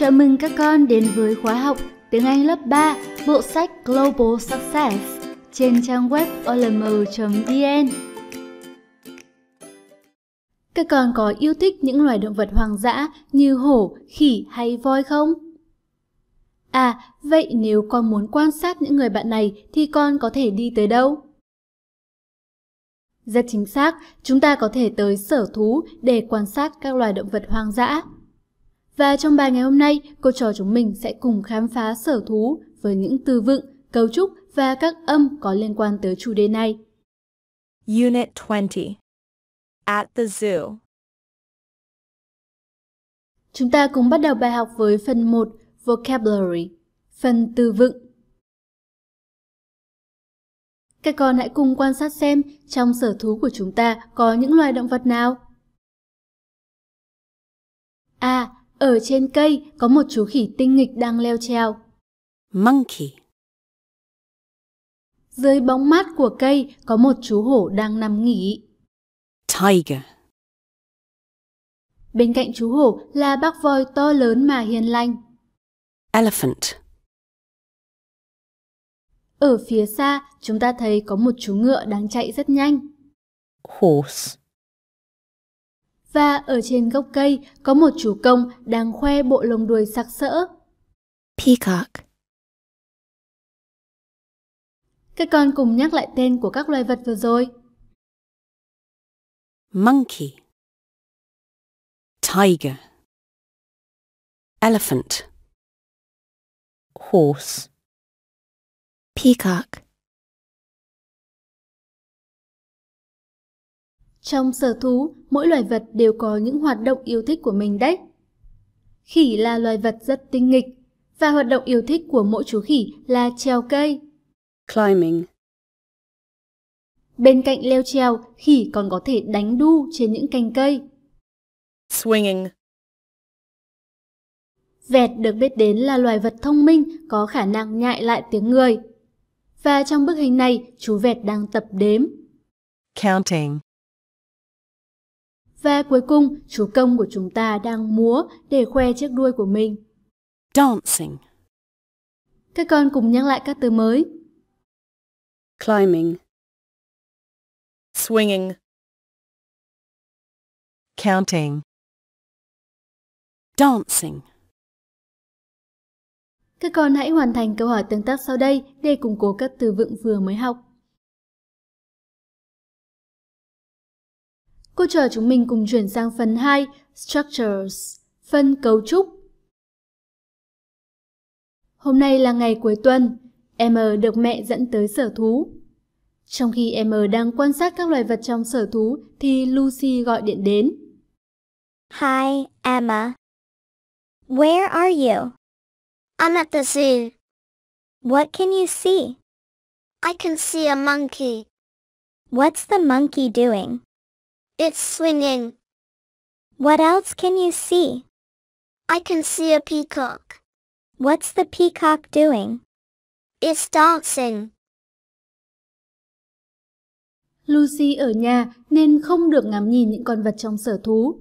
Chào mừng các con đến với khóa học tiếng Anh lớp 3, bộ sách Global Success trên trang web olm.vn. Các con có yêu thích những loài động vật hoang dã như hổ, khỉ hay voi không? À, vậy nếu con muốn quan sát những người bạn này thì con có thể đi tới đâu? Rất chính xác, chúng ta có thể tới sở thú để quan sát các loài động vật hoang dã. Và trong bài ngày hôm nay, cô trò chúng mình sẽ cùng khám phá sở thú với những từ vựng, cấu trúc và các âm có liên quan tới chủ đề này. Unit 20 At the Zoo Chúng ta cùng bắt đầu bài học với phần 1 Vocabulary, phần từ vựng. Các con hãy cùng quan sát xem trong sở thú của chúng ta có những loài động vật nào. A. Ở trên cây có một chú khỉ tinh nghịch đang leo treo. Monkey. Dưới bóng mát của cây có một chú hổ đang nằm nghỉ. Tiger. Bên cạnh chú hổ là bác voi to lớn mà hiền lành. Elephant. Ở phía xa, chúng ta thấy có một chú ngựa đang chạy rất nhanh. Horse và ở trên gốc cây có một chú công đang khoe bộ lông đuôi sặc sỡ. Peacock Các con cùng nhắc lại tên của các loài vật vừa rồi. Monkey Tiger Elephant Horse Peacock Trong sở thú, mỗi loài vật đều có những hoạt động yêu thích của mình đấy. Khỉ là loài vật rất tinh nghịch, và hoạt động yêu thích của mỗi chú khỉ là trèo cây. Climbing. Bên cạnh leo trèo, khỉ còn có thể đánh đu trên những cành cây. Swinging. Vẹt được biết đến là loài vật thông minh có khả năng nhại lại tiếng người. Và trong bức hình này, chú vẹt đang tập đếm. Counting. Và cuối cùng, chú công của chúng ta đang múa để khoe chiếc đuôi của mình. Dancing. Các con cùng nhắc lại các từ mới. Climbing. Swinging. Counting. Dancing. Các con hãy hoàn thành câu hỏi tương tác sau đây để củng cố các từ vựng vừa mới học. Cô chờ chúng mình cùng chuyển sang phần 2, Structures, phân cấu trúc. Hôm nay là ngày cuối tuần, em được mẹ dẫn tới sở thú. Trong khi em đang quan sát các loài vật trong sở thú thì Lucy gọi điện đến. Hi, Emma. Where are you? I'm at the zoo. What can you see? I can see a monkey. What's the monkey doing? It's swinging. What else can you see? I can see a peacock. What's the peacock doing? It's dancing. Lucy ở nhà nên không được ngắm nhìn những con vật trong sở thú.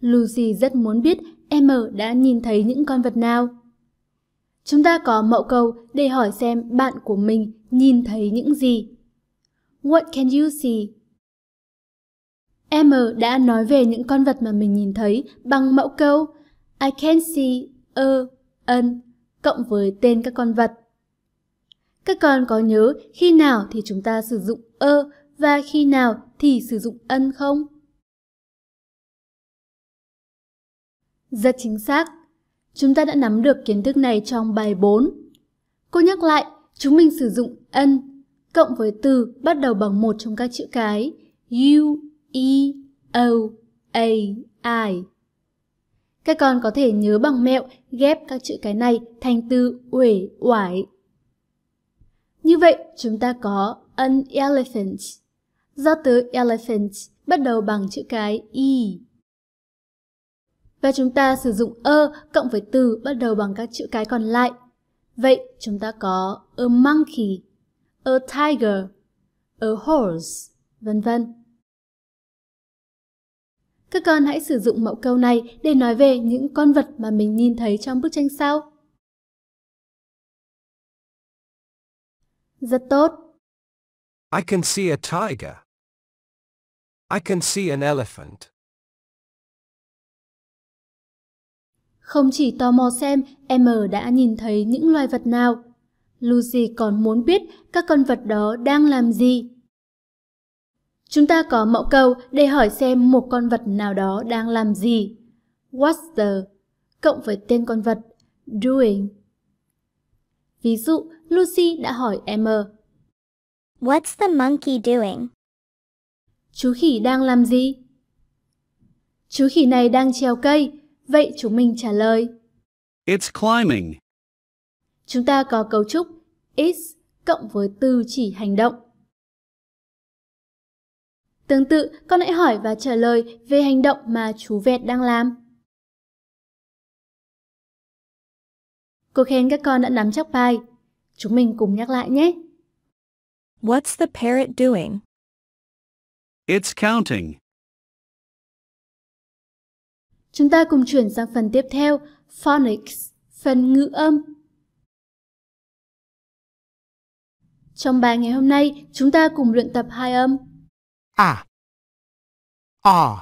Lucy rất muốn biết M đã nhìn thấy những con vật nào. Chúng ta có mẫu câu để hỏi xem bạn của mình nhìn thấy những gì. What can you see? Em đã nói về những con vật mà mình nhìn thấy bằng mẫu câu I can see a an cộng với tên các con vật. Các con có nhớ khi nào thì chúng ta sử dụng a và khi nào thì sử dụng ân không? Rất chính xác. Chúng ta đã nắm được kiến thức này trong bài 4. Cô nhắc lại, chúng mình sử dụng ân cộng với từ bắt đầu bằng một trong các chữ cái you E O A I. Các con có thể nhớ bằng mẹo ghép các chữ cái này thành từ uể oải. Như vậy, chúng ta có an elephant. Do từ elephant bắt đầu bằng chữ cái E. Và chúng ta sử dụng ơ cộng với từ bắt đầu bằng các chữ cái còn lại. Vậy chúng ta có a monkey, a tiger, a horse, vân vân. Các con hãy sử dụng mẫu câu này để nói về những con vật mà mình nhìn thấy trong bức tranh sau. Rất tốt. I can see a tiger. I can see an elephant. Không chỉ tò mò xem em đã nhìn thấy những loài vật nào, Lucy còn muốn biết các con vật đó đang làm gì. Chúng ta có mẫu câu để hỏi xem một con vật nào đó đang làm gì. What's the cộng với tên con vật doing. Ví dụ, Lucy đã hỏi Emma. What's the monkey doing? Chú khỉ đang làm gì? Chú khỉ này đang treo cây, vậy chúng mình trả lời. It's climbing. Chúng ta có cấu trúc is cộng với từ chỉ hành động. Tương tự, con hãy hỏi và trả lời về hành động mà chú vẹt đang làm. Cô khen các con đã nắm chắc bài. Chúng mình cùng nhắc lại nhé. What's the parrot doing? It's counting. Chúng ta cùng chuyển sang phần tiếp theo, phonics, phần ngữ âm. Trong bài ngày hôm nay, chúng ta cùng luyện tập hai âm. À. À.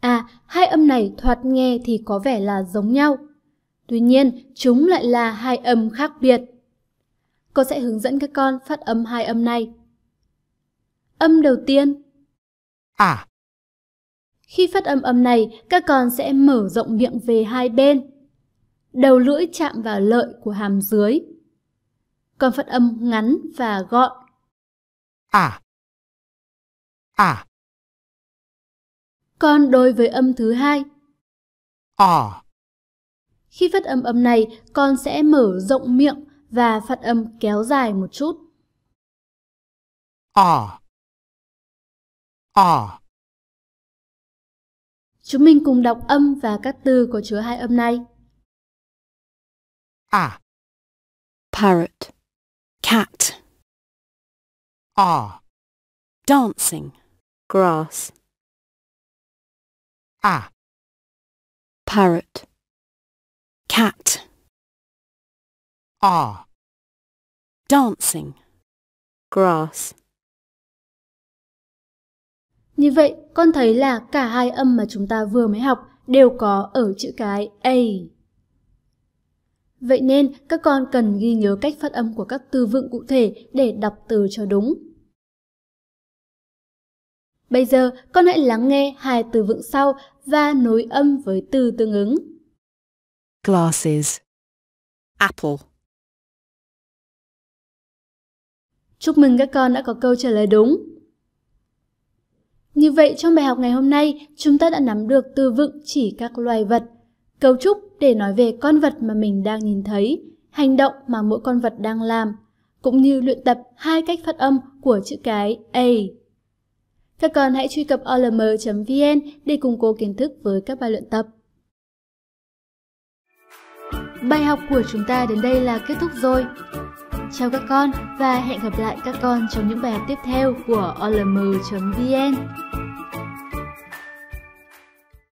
À, hai âm này thoạt nghe thì có vẻ là giống nhau. Tuy nhiên, chúng lại là hai âm khác biệt. Cô sẽ hướng dẫn các con phát âm hai âm này. Âm đầu tiên. À. Khi phát âm âm này, các con sẽ mở rộng miệng về hai bên. Đầu lưỡi chạm vào lợi của hàm dưới. Còn phát âm ngắn và gọn. À à. Còn đối với âm thứ hai, à. Khi phát âm âm này, con sẽ mở rộng miệng và phát âm kéo dài một chút. À. À. Chúng mình cùng đọc âm và các từ có chứa hai âm này. À. Parrot. Cat. À. Dancing grass. Ah. Parrot. Cat. Ah. Dancing. Grass. Như vậy, con thấy là cả hai âm mà chúng ta vừa mới học đều có ở chữ cái A. Vậy nên, các con cần ghi nhớ cách phát âm của các từ vựng cụ thể để đọc từ cho đúng. Bây giờ, con hãy lắng nghe hai từ vựng sau và nối âm với từ tương ứng. Glasses Apple Chúc mừng các con đã có câu trả lời đúng. Như vậy trong bài học ngày hôm nay, chúng ta đã nắm được từ vựng chỉ các loài vật, cấu trúc để nói về con vật mà mình đang nhìn thấy, hành động mà mỗi con vật đang làm, cũng như luyện tập hai cách phát âm của chữ cái A. Các con hãy truy cập olm.vn để củng cố kiến thức với các bài luyện tập. Bài học của chúng ta đến đây là kết thúc rồi. Chào các con và hẹn gặp lại các con trong những bài học tiếp theo của olm.vn.